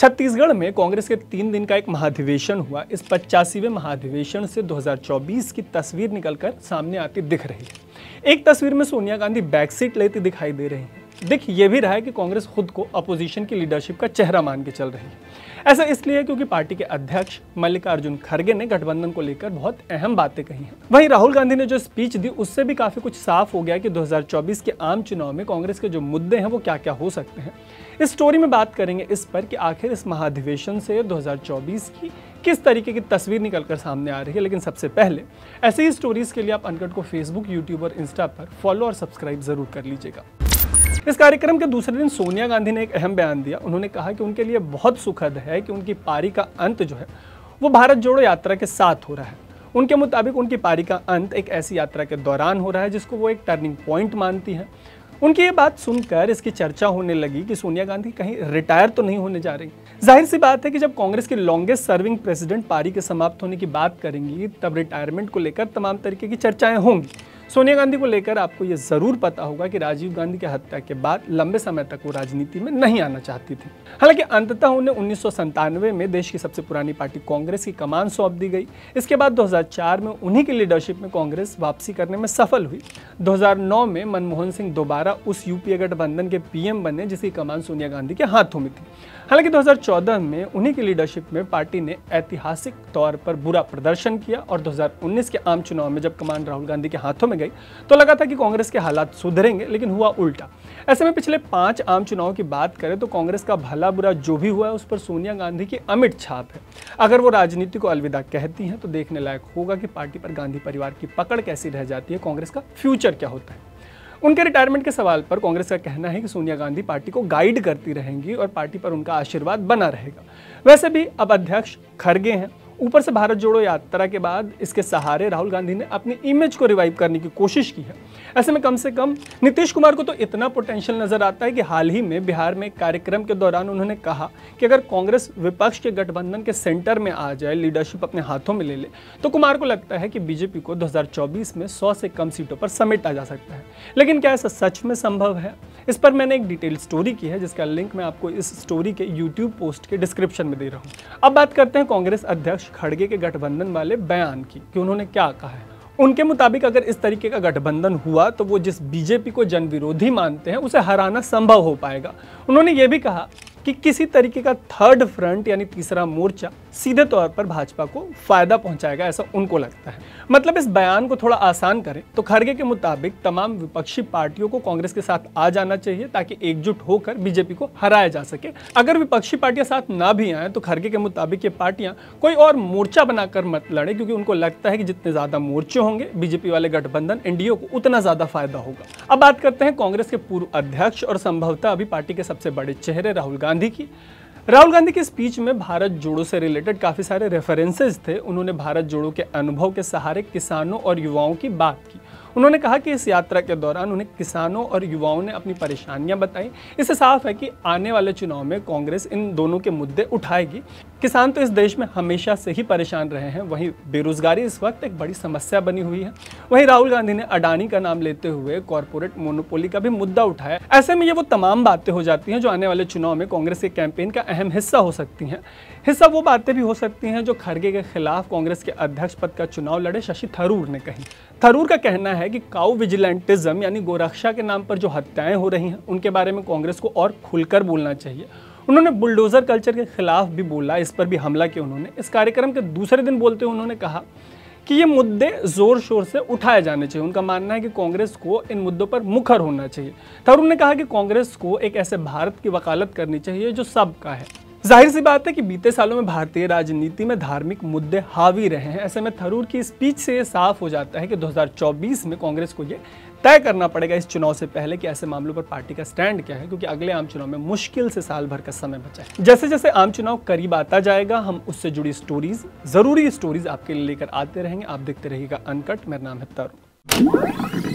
छत्तीसगढ़ में कांग्रेस के तीन दिन का एक महाधिवेशन हुआ इस पचासीवें महाधिवेशन से 2024 की तस्वीर निकलकर सामने आती दिख रही है एक तस्वीर में सोनिया गांधी बैकसीट लेती दिखाई दे रही है दिख ये भी रहा है कि कांग्रेस खुद को अपोजिशन की लीडरशिप का चेहरा मान के चल रही है ऐसा इसलिए क्योंकि पार्टी के अध्यक्ष मल्लिकार्जुन खड़गे ने गठबंधन को लेकर बहुत अहम बातें कही हैं वहीं राहुल गांधी ने जो स्पीच दी उससे भी काफी कुछ साफ हो गया कि 2024 के आम चुनाव में कांग्रेस के जो मुद्दे हैं वो क्या क्या हो सकते हैं इस स्टोरी में बात करेंगे इस पर कि आखिर इस महाधिवेशन से दो की किस तरीके की तस्वीर निकलकर सामने आ रही है लेकिन सबसे पहले ऐसे ही स्टोरीज के लिए आप अनकट को फेसबुक यूट्यूब और इंस्टा पर फॉलो और सब्सक्राइब जरूर कर लीजिएगा इस कार्यक्रम के दूसरे दिन सोनिया गांधी ने एक अहम बयान दिया उन्होंने कहा कि उनके लिए बहुत सुखद है कि उनकी पारी का अंत जो है वो भारत जोड़ो यात्रा के साथ हो रहा है उनके मुताबिक उनकी पारी का अंत एक ऐसी यात्रा के दौरान हो रहा है जिसको वो एक टर्निंग पॉइंट मानती हैं उनकी ये बात सुनकर इसकी चर्चा होने लगी कि सोनिया गांधी कहीं रिटायर तो नहीं होने जा रही जाहिर सी बात है कि जब कांग्रेस की लॉन्गेस्ट सर्विंग प्रेसिडेंट पारी के समाप्त होने की बात करेंगी तब रिटायरमेंट को लेकर तमाम तरीके की चर्चाएं होंगी सोनिया गांधी को लेकर आपको ये ज़रूर पता होगा कि राजीव गांधी की हत्या के बाद लंबे समय तक वो राजनीति में नहीं आना चाहती थी हालांकि अंततः उन्हें उन्नीस में देश की सबसे पुरानी पार्टी कांग्रेस की कमान सौंप दी गई इसके बाद 2004 में उन्हीं की लीडरशिप में कांग्रेस वापसी करने में सफल हुई 2009 में मनमोहन सिंह दोबारा उस यूपीए गठबंधन के पीएम बने जिसकी कमान सोनिया गांधी के हाथों में थी हालांकि 2014 में उन्हीं की लीडरशिप में पार्टी ने ऐतिहासिक तौर पर बुरा प्रदर्शन किया और दो के आम चुनाव में जब कमान राहुल गांधी के हाथों में गई तो लगा था कि कांग्रेस के हालात सुधरेंगे लेकिन हुआ उल्टा ऐसे में पिछले पांच आम चुनाव की बात करें तो कांग्रेस का भला बुरा जो भी हुआ है उस पर सोनिया गांधी की अमिट छाप है अगर वो राजनीति को अलविदा कहती हैं तो देखने लायक होगा कि पार्टी पर गांधी परिवार की पकड़ कैसी रह जाती है कांग्रेस का फ्यूचर क्या होता है उनके रिटायरमेंट के सवाल पर कांग्रेस का कहना है कि सोनिया गांधी पार्टी को गाइड करती रहेंगी और पार्टी पर उनका आशीर्वाद बना रहेगा वैसे भी अब अध्यक्ष खरगे हैं ऊपर से भारत जोड़ो यात्रा के बाद इसके सहारे राहुल गांधी ने अपनी इमेज को रिवाइव करने की कोशिश की है ऐसे में कम से कम नीतीश कुमार को तो इतना पोटेंशियल नज़र आता है कि हाल ही में बिहार में कार्यक्रम के दौरान उन्होंने कहा कि अगर कांग्रेस विपक्ष के गठबंधन के सेंटर में आ जाए लीडरशिप अपने हाथों में ले ले तो कुमार को लगता है कि बीजेपी को 2024 में 100 से कम सीटों पर समेटा जा सकता है लेकिन क्या ऐसा सच में संभव है इस पर मैंने एक डिटेल स्टोरी की है जिसका लिंक मैं आपको इस स्टोरी के यूट्यूब पोस्ट के डिस्क्रिप्शन में दे रहा हूँ अब बात करते हैं कांग्रेस अध्यक्ष खड़गे के गठबंधन वाले बयान की कि उन्होंने क्या कहा है उनके मुताबिक अगर इस तरीके का गठबंधन हुआ तो वो जिस बीजेपी को जन विरोधी मानते हैं उसे हराना संभव हो पाएगा उन्होंने ये भी कहा कि किसी तरीके का थर्ड फ्रंट यानी तीसरा मोर्चा सीधे तौर पर भाजपा को फायदा पहुंचाएगा ऐसा उनको लगता है मतलब इस बयान को थोड़ा आसान करें तो खड़गे के मुताबिक तमाम विपक्षी पार्टियों को कांग्रेस के साथ आ जाना चाहिए ताकि एकजुट होकर बीजेपी को हराया जा सके अगर विपक्षी पार्टियां साथ ना भी आए तो खड़गे के मुताबिक ये पार्टियां कोई और मोर्चा बनाकर मत लड़े क्योंकि उनको लगता है कि जितने ज्यादा मोर्चे होंगे बीजेपी वाले गठबंधन एनडीए को उतना ज्यादा फायदा होगा अब बात करते हैं कांग्रेस के पूर्व अध्यक्ष और संभवतः अभी पार्टी के सबसे बड़े चेहरे राहुल गांधी गांधी की राहुल गांधी के स्पीच में भारत जोड़ो से रिलेटेड काफ़ी सारे रेफरेंसेज थे उन्होंने भारत जोड़ो के अनुभव के सहारे किसानों और युवाओं की बात की उन्होंने कहा कि इस यात्रा के दौरान उन्हें किसानों और युवाओं ने अपनी परेशानियां बताई इससे साफ है कि आने वाले चुनाव में कांग्रेस इन दोनों के मुद्दे उठाएगी किसान तो इस देश में हमेशा से ही परेशान रहे हैं वहीं बेरोजगारी इस वक्त एक बड़ी समस्या बनी हुई है वहीं राहुल गांधी ने अडानी का नाम लेते हुए कॉरपोरेट मोनोपोली का भी मुद्दा उठाया ऐसे में ये वो तमाम बातें हो जाती हैं जो आने वाले चुनाव में कांग्रेस के कैंपेन का अहम हिस्सा हो सकती हैं हिस्सा वो बातें भी हो सकती हैं जो खड़गे के खिलाफ कांग्रेस के अध्यक्ष पद का चुनाव लड़े शशि थरूर ने कही थरूर का कहना है है कि काउ विजिलेंटिज्म यानी गोरक्षा के नाम पर जो हत्याएं हो रही हैं उनके बारे में कांग्रेस को और खुलकर बोलना चाहिए उन्होंने बुलडोज़र कल्चर के खिलाफ भी बोला इस पर भी हमला किया उन्होंने इस कार्यक्रम के दूसरे दिन बोलते हुए उन्होंने कहा कि ये मुद्दे ज़ोर शोर से उठाए जाने चाहिए उनका मानना है कि कांग्रेस को इन मुद्दों पर मुखर होना चाहिए तरुण ने कहा कि कांग्रेस को एक ऐसे भारत की वकालत करनी चाहिए जो सबका है जाहिर सी बात है कि बीते सालों में भारतीय राजनीति में धार्मिक मुद्दे हावी रहे हैं ऐसे में थरूर की स्पीच से साफ हो जाता है कि 2024 में कांग्रेस को यह तय करना पड़ेगा इस चुनाव से पहले कि ऐसे मामलों पर पार्टी का स्टैंड क्या है क्योंकि अगले आम चुनाव में मुश्किल से साल भर का समय बचा है जैसे जैसे आम चुनाव करीब आता जाएगा हम उससे जुड़ी स्टोरीज जरूरी स्टोरीज आपके लिए लेकर आते रहेंगे आप देखते रहिएगा अनकट मेरा नाम है तरुण